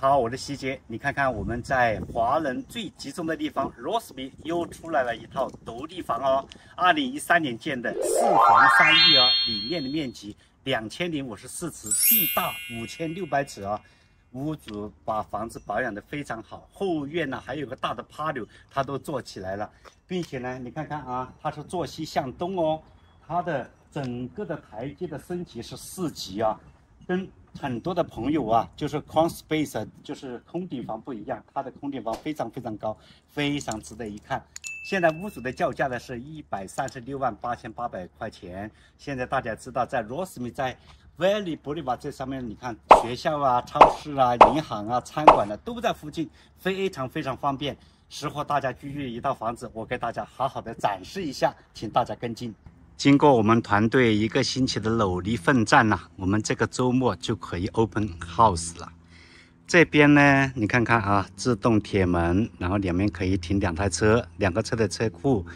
好，我是西杰，你看看我们在华人最集中的地方 r o s b y 又出来了一套独立房哦。二零一三年建的四房三浴啊，里面的面积两千零五十四尺，地大五千六百尺啊。屋主把房子保养的非常好，后院呢还有个大的 patio，他都做起来了，并且呢，你看看啊，它是坐西向东哦，它的整个的台阶的升级是四级啊，跟。很多的朋友啊，就是空 space 就是空顶房不一样，它的空顶房非常非常高，非常值得一看。现在屋主的叫价呢是一百三十六万八千八百块钱。现在大家知道，在 r o s m 在 Valley b o u l e v a r 这上面，你看学校啊、超市啊、银行啊、餐馆的都在附近，非常非常方便，适合大家居住一套房子。我给大家好好的展示一下，请大家跟进。经过我们团队一个星期的努力奋战了，我们这个周末就可以 open house 了。这边呢，你看看啊，自动铁门，然后两边可以停两台车，两个车的车库。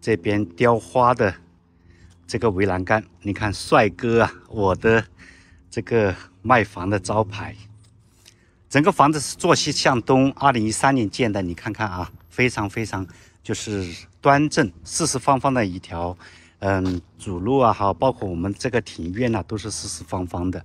这边雕花的这个围栏杆，你看，帅哥啊，我的这个卖房的招牌。整个房子是坐西向东，二零一三年建的，你看看啊，非常非常就是端正、四四方方的一条。嗯，主路啊，哈，包括我们这个庭院呢，都是四四方方的。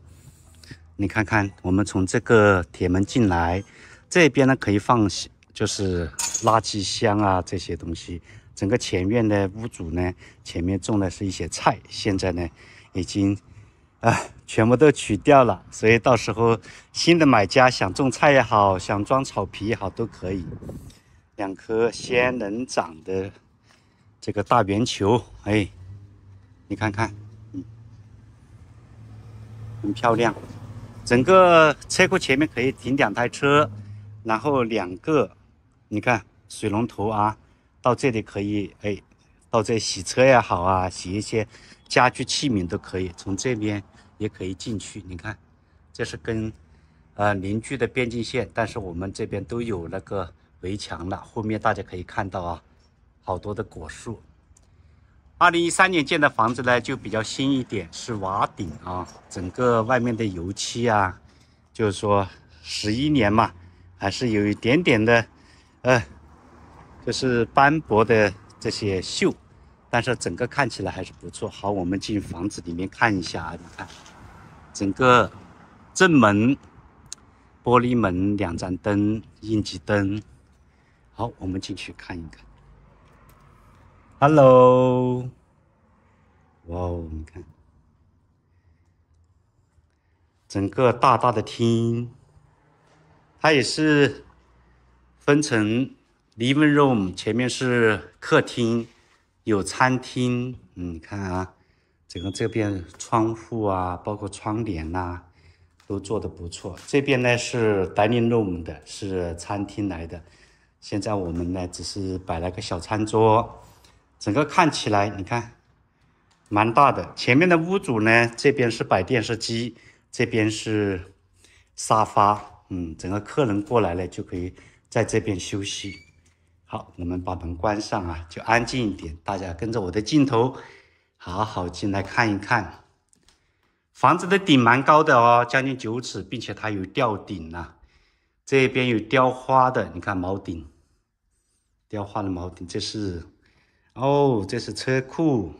你看看，我们从这个铁门进来，这边呢可以放，就是垃圾箱啊这些东西。整个前院的屋主呢，前面种的是一些菜，现在呢已经，啊，全部都取掉了。所以到时候新的买家想种菜也好，想装草皮也好，都可以。两颗仙人掌的这个大圆球，哎。你看看，嗯，很漂亮。整个车库前面可以停两台车，然后两个，你看水龙头啊，到这里可以，哎，到这洗车也好啊，洗一些家居器皿都可以。从这边也可以进去。你看，这是跟呃邻居的边境线，但是我们这边都有那个围墙了。后面大家可以看到啊，好多的果树。二零一三年建的房子呢，就比较新一点，是瓦顶啊，整个外面的油漆啊，就是说十一年嘛，还是有一点点的，呃，就是斑驳的这些锈，但是整个看起来还是不错。好，我们进房子里面看一下啊，你看，整个正门玻璃门，两盏灯，应急灯。好，我们进去看一看。Hello，哇哦，你看，整个大大的厅，它也是分成 living room，前面是客厅，有餐厅。你看啊，整个这边窗户啊，包括窗帘呐，都做的不错。这边呢是 dining room 的，是餐厅来的。现在我们呢只是摆了个小餐桌。整个看起来，你看，蛮大的。前面的屋主呢，这边是摆电视机，这边是沙发，嗯，整个客人过来了就可以在这边休息。好，我们把门关上啊，就安静一点。大家跟着我的镜头，好好进来看一看。房子的顶蛮高的哦，将近九尺，并且它有吊顶呐，这边有雕花的，你看毛顶，雕花的毛顶，这是。哦，这是车库，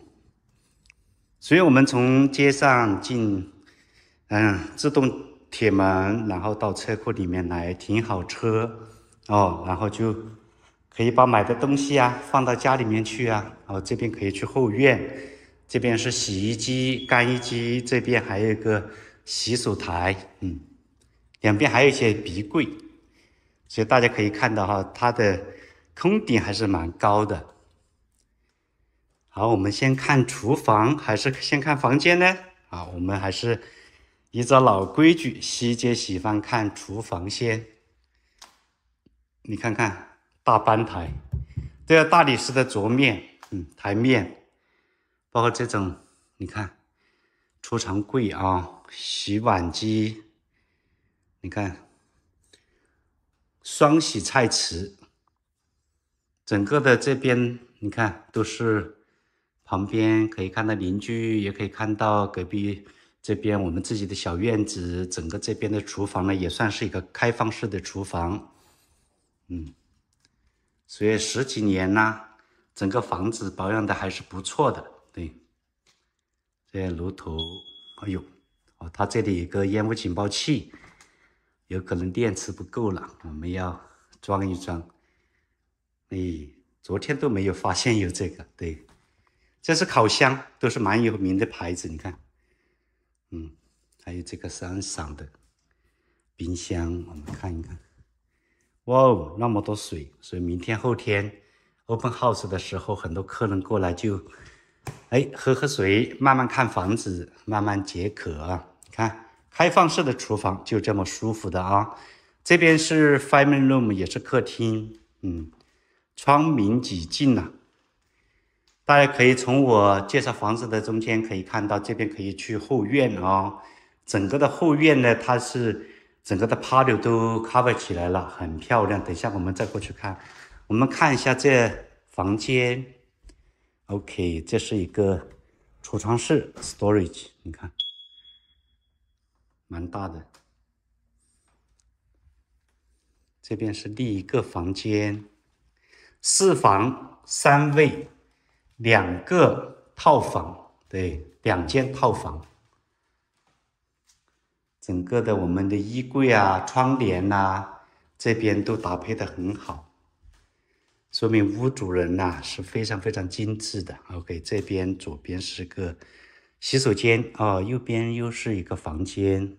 所以我们从街上进，嗯，自动铁门，然后到车库里面来停好车，哦，然后就可以把买的东西啊放到家里面去啊，然后这边可以去后院，这边是洗衣机、干衣机，这边还有一个洗手台，嗯，两边还有一些壁柜，所以大家可以看到哈，它的空顶还是蛮高的。好，我们先看厨房，还是先看房间呢？啊，我们还是依照老规矩，西街喜欢看厨房先。你看看大班台，对，大理石的桌面，嗯，台面，包括这种，你看，储藏柜啊，洗碗机，你看，双洗菜池，整个的这边你看都是。旁边可以看到邻居，也可以看到隔壁这边我们自己的小院子。整个这边的厨房呢，也算是一个开放式的厨房。嗯，所以十几年呢，整个房子保养的还是不错的。对，这炉头，哎呦，哦，它这里有个烟雾警报器，有可能电池不够了，我们要装一装。哎，昨天都没有发现有这个，对。这是烤箱，都是蛮有名的牌子，你看，嗯，还有这个三闪的冰箱，我们看一看。哇哦，那么多水，所以明天后天 open house 的时候，很多客人过来就，哎，喝喝水，慢慢看房子，慢慢解渴。啊。看开放式的厨房就这么舒服的啊，这边是 family room，也是客厅，嗯，窗明几净啊。大家可以从我介绍房子的中间可以看到，这边可以去后院哦。整个的后院呢，它是整个的 patio 都 cover 起来了，很漂亮。等一下我们再过去看。我们看一下这房间，OK，这是一个储藏室 storage，你看，蛮大的。这边是另一个房间，四房三卫。两个套房，对，两间套房。整个的我们的衣柜啊、窗帘呐，这边都搭配的很好，说明屋主人呐是非常非常精致的。OK，这边左边是个洗手间啊，右边又是一个房间。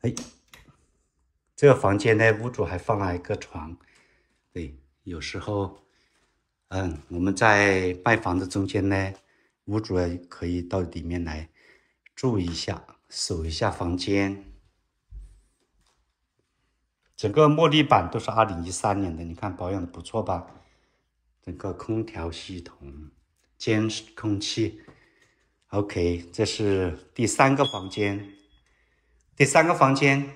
哎，这个房间呢，屋主还放了一个床。对，有时候。嗯，我们在卖房的中间呢，屋主可以到里面来住一下，守一下房间。整个木地板都是二零一三年的，你看保养的不错吧？整个空调系统、监控器。OK，这是第三个房间。第三个房间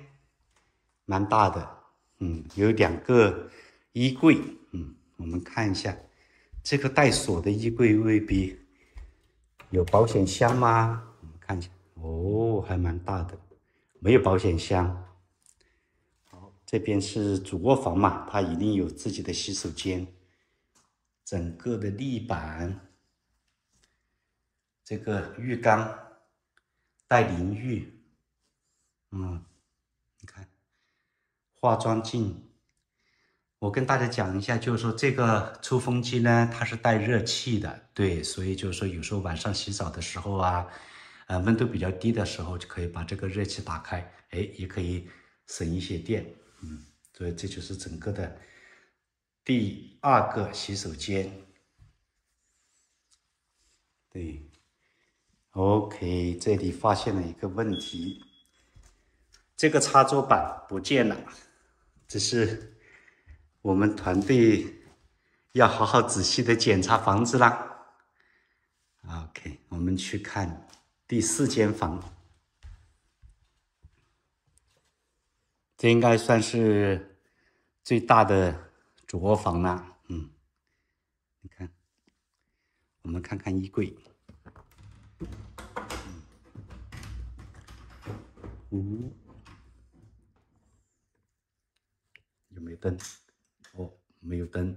蛮大的，嗯，有两个衣柜，嗯，我们看一下。这个带锁的衣柜未必有保险箱吗？我们看一下，哦，还蛮大的，没有保险箱。好，这边是主卧房嘛，它一定有自己的洗手间。整个的地板，这个浴缸带淋浴，嗯，你看化妆镜。我跟大家讲一下，就是说这个抽风机呢，它是带热气的，对，所以就是说有时候晚上洗澡的时候啊，呃，温度比较低的时候，就可以把这个热气打开，哎，也可以省一些电，嗯，所以这就是整个的第二个洗手间。对，OK，这里发现了一个问题，这个插座板不见了，只是。我们团队要好好仔细的检查房子啦。OK，我们去看第四间房，这应该算是最大的主卧房了。嗯，你看，我们看看衣柜。嗯，有没灯？没有灯，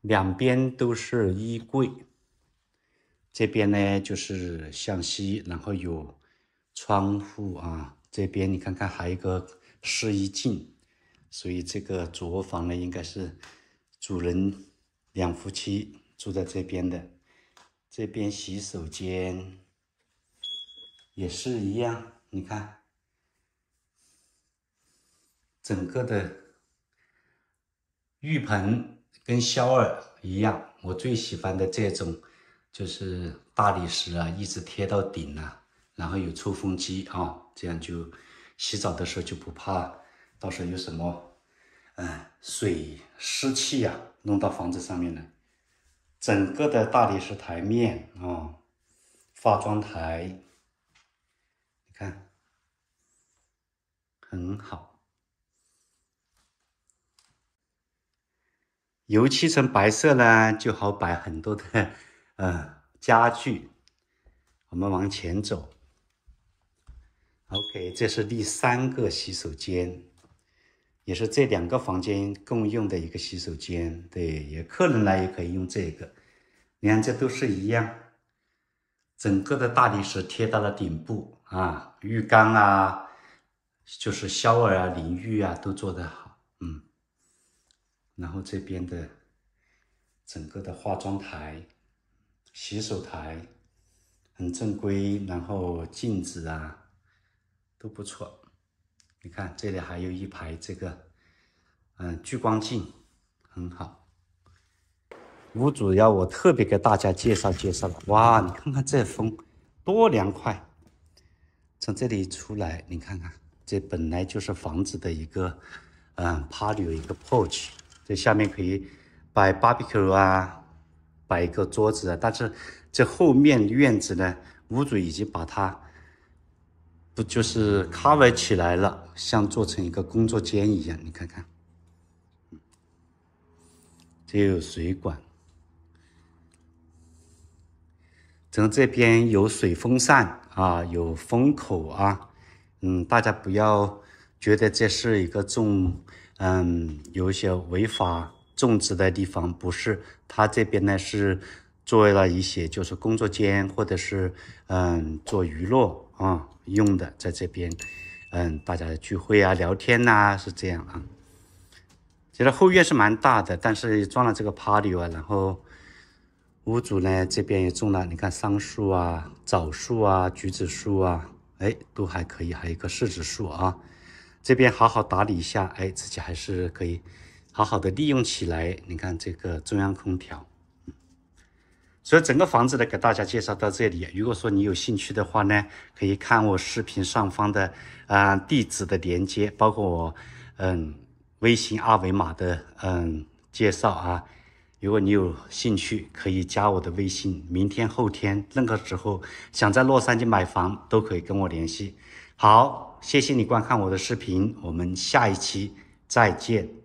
两边都是衣柜。这边呢就是向西，然后有窗户啊。这边你看看，还有一个试衣镜。所以这个主卧房呢，应该是主人两夫妻住在这边的。这边洗手间也是一样，你看。整个的浴盆跟肖尔一样，我最喜欢的这种就是大理石啊，一直贴到顶啊，然后有抽风机啊，这样就洗澡的时候就不怕到时候有什么嗯水湿气呀弄到房子上面来，整个的大理石台面啊，化妆台，你看很好。油漆成白色呢，就好摆很多的 呃家具。我们往前走，OK，这是第三个洗手间，也是这两个房间共用的一个洗手间。对，有客人来也可以用这个。你看，这都是一样，整个的大理石贴到了顶部啊，浴缸啊，就是消耳啊、淋浴啊，都做的。然后这边的整个的化妆台、洗手台很正规，然后镜子啊都不错。你看这里还有一排这个，嗯，聚光镜很好。屋主要我特别给大家介绍介绍了，哇，你看看这风多凉快！从这里出来，你看看这本来就是房子的一个，嗯，party 有一个 porch。这下面可以摆 barbecue 啊，摆一个桌子。啊。但是这后面院子呢，屋主已经把它不就是 cover 起来了，像做成一个工作间一样。你看看，嗯，这有水管，个这边有水风扇啊，有风口啊。嗯，大家不要觉得这是一个种。嗯，有一些违法种植的地方，不是他这边呢，是做了一些就是工作间，或者是嗯做娱乐啊用的，在这边，嗯，大家聚会啊、聊天呐，是这样啊。其实后院是蛮大的，但是装了这个 patio，然后屋主呢这边也种了，你看桑树啊、枣树啊、橘子树啊，哎，都还可以，还有一个柿子树啊。这边好好打理一下，哎，自己还是可以好好的利用起来。你看这个中央空调，嗯，所以整个房子呢，给大家介绍到这里。如果说你有兴趣的话呢，可以看我视频上方的啊地址的连接，包括我嗯微信二维码的嗯介绍啊。如果你有兴趣，可以加我的微信。明天、后天，任何时候想在洛杉矶买房，都可以跟我联系。好。谢谢你观看我的视频，我们下一期再见。